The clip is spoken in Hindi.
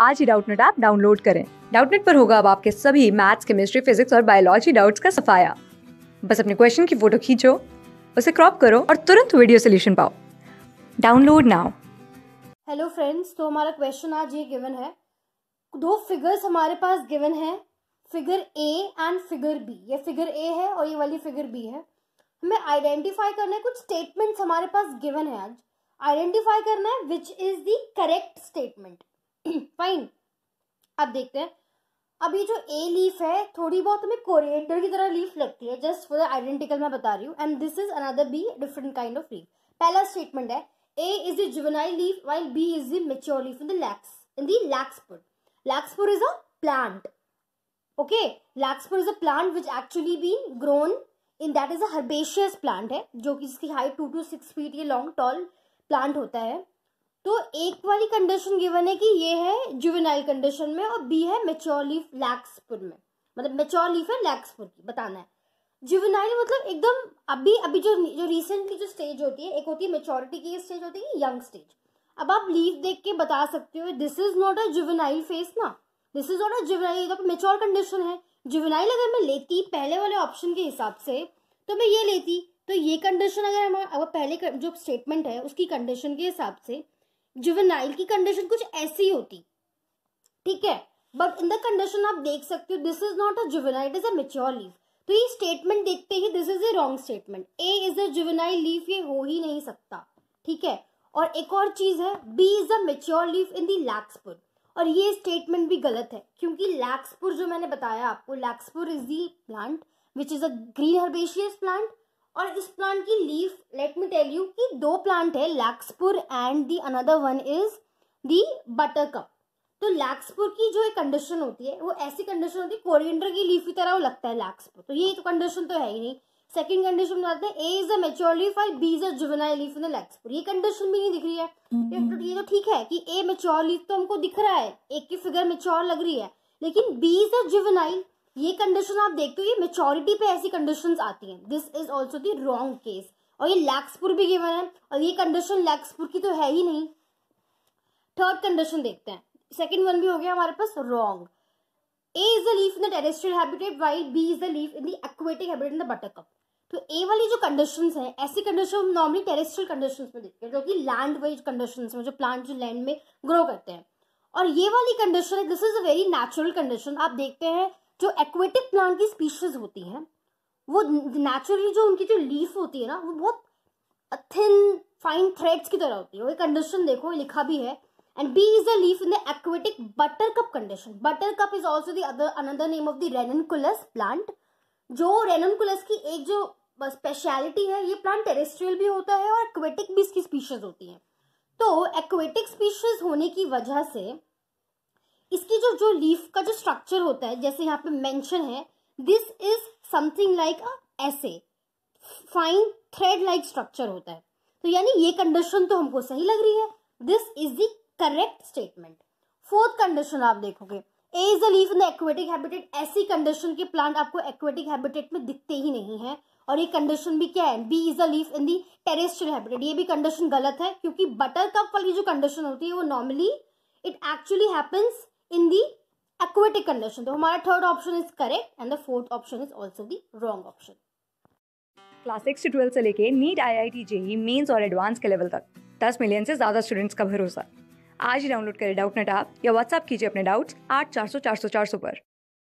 आज ही डाउटनेट ऐप डाउनलोड करें डाउटनेट पर होगा अब आपके सभी मैथ्स केमिस्ट्री फिजिक्स और बायोलॉजी डाउट्स का सफाया बस अपने क्वेश्चन की फोटो खींचो उसे क्रॉप करो और तुरंत वीडियो सोल्यूशन पाओ डाउनलोड नाउ हेलो फ्रेंड्स तो हमारा क्वेश्चन आज ये गिवन है दो फिगर्स हमारे पास गिवन है figure A and figure B ये फिगर ए है और ये वाली फिगर बी है हमें आइडेंटिफाई करना है कुछ स्टेटमेंट्स हमारे पास गिवन है आज आइडेंटिफाई करना है which is the correct statement fine अब देखते हैं अभी जो ए लीफ है थोड़ी बहुत हमें कोरिएंडर की तरह लीफ लगती है जस्ट फॉर द आइडेंटिकल मैं बता रही हूँ and this is another B different kind of leaf पहला स्टेटमेंट है A is the juvenile leaf while B is the mature leaf in the lacks in the larkspur larkspur is a plant okay larkspur is a plant which actually been grown in that is a herbaceous plant है जो कि जिसकी height two two six feet ये लॉन्ग टॉल प्लांट होता है तो एक वाली कंडीशन गिवन है कि ये है जुवेनाइल कंडीशन में और बी है मेच्योर लीफ लैक्सपुर में मतलब मेच्योर लीफ है लैक्सपुर की बताना है जुवेनाइल मतलब एकदम अभी अभी जो जो रिसेंटली जो स्टेज होती है एक होती है मेच्योरिटी की स्टेज होती है यंग स्टेज अब आप लीफ देख के बता सकते हो this is not a juvenile face ना this is not a juvenile तो मेच्योर कंडीशन है जुवेनाइल अगर मैं लेती पहले वाले ऑप्शन के हिसाब से तो मैं ये लेती तो ये कंडीशन अगर हम अगर पहले जो स्टेटमेंट है उसकी कंडीशन के हिसाब से जुवेनाइल की कंडीशन कुछ ऐसी होती ठीक है बट इन द कंडीशन आप देख सकते हो this is not a juvenile it is a mature leave तो ये स्टेटमेंट देखते ही this is a wrong statement A is a juvenile leave ये हो ही नहीं सकता ठीक है और एक और चीज है B is a mature leave in the larkspur और ये स्टेटमेंट भी गलत है क्योंकि लैक्सपुर जो मैंने बताया आपको larkspur is the plant which is a green herbaceous plant और इस प्लांट की leaf let me tell you कि दो प्लांट है larkspur and the another one is the buttercup तो लैक्सपुर की जो एक कंडीशन होती है वो ऐसी कंडीशन होती है कोरिएंडर की लीफ की तरह वो लगता है लैक्सपुर तो ये तो कंडीशन तो है ही नहीं सेकंड कंडीशन बताते हैं A is a mature leaf और B is a juvenile leaf in the larkspur ये कंडीशन भी नहीं दिख रही है हम्म, तो ये तो ठीक है कि ए मेच्योर लीफ तो हमको दिख रहा है एक की फिगर मेच्योर लग रही है लेकिन बी इज अ जुवेनाइल ये कंडीशन आप देखते हो ये मेचोरिटी पे ऐसी कंडीशन आती हैं this is also the wrong case और ये लैक्सपुर भी गिवन है और ये कंडीशन लैक्सपुर की तो है ही नहीं थर्ड कंडीशन देखते हैं सेकेंड वन भी हो गया हमारे पास wrong A is the leaf in the terrestrial habitat while B is the leaf in दिटिक हैबिटेट इन द बटरकप तो ए वाली जो कंडीशन है ऐसी कंडीशन नॉर्मली टेरेस्ट्रियल कंडीशन में देखते हैं जो कि लैंड वाइज कंडीशन में जो प्लांट जो लैंड में ग्रो करते हैं और ये वाली कंडीशन है this is a very natural condition आप देखते हैं जो एक्वेटिक प्लांट की स्पीशीज होती हैं वो नेचुरली जो उनकी जो लीफ होती है ना वो बहुत थिन फाइन थ्रेड्स की तरह होती है वो कंडीशन देखो लिखा भी है and B is the leaf in the aquatic buttercup condition buttercup is also the other another name of the ranunculus plant जो रेनकुलस की एक जो स्पेशलिटी है ये प्लांट टेरेस्ट्रियल भी होता है और एक्वेटिक भी इसकी स्पीशीज होती है तो एक्वेटिक स्पीशीज होने की वजह से इसकी जो जो लीफ का जो स्ट्रक्चर होता है जैसे यहाँ पे मेंशन है this is something like a ऐसे फाइन थ्रेड लाइक स्ट्रक्चर होता है तो यानी ये कंडीशन तो हमको सही लग रही है this is the correct statement fourth condition आप देखोगे A is a leaf in the aquatic habitat ऐसी कंडीशन के प्लांट आपको एक्वेटिक हैबिटेट में दिखते ही नहीं है और ये कंडीशन भी क्या है B is a leaf in the terrestrial habitat ये भी कंडीशन गलत है क्योंकि बटर कप वाली जो कंडीशन होती है वो normally it actually happens in the aquatic condition तो हमारा third option is correct and the fourth option is also the wrong option class six to twelfth से लेके NEET I I T JEE Mains और एडवांस के लेवल तक दस मिलियन से ज़्यादा स्टूडेंट्स का भरोसा आज ही डाउनलोड करें डाउट नेट ऐप या व्हाट्सअप कीजिए अपने डाउट्स आठ चार सौ चार सौ चार सौ पर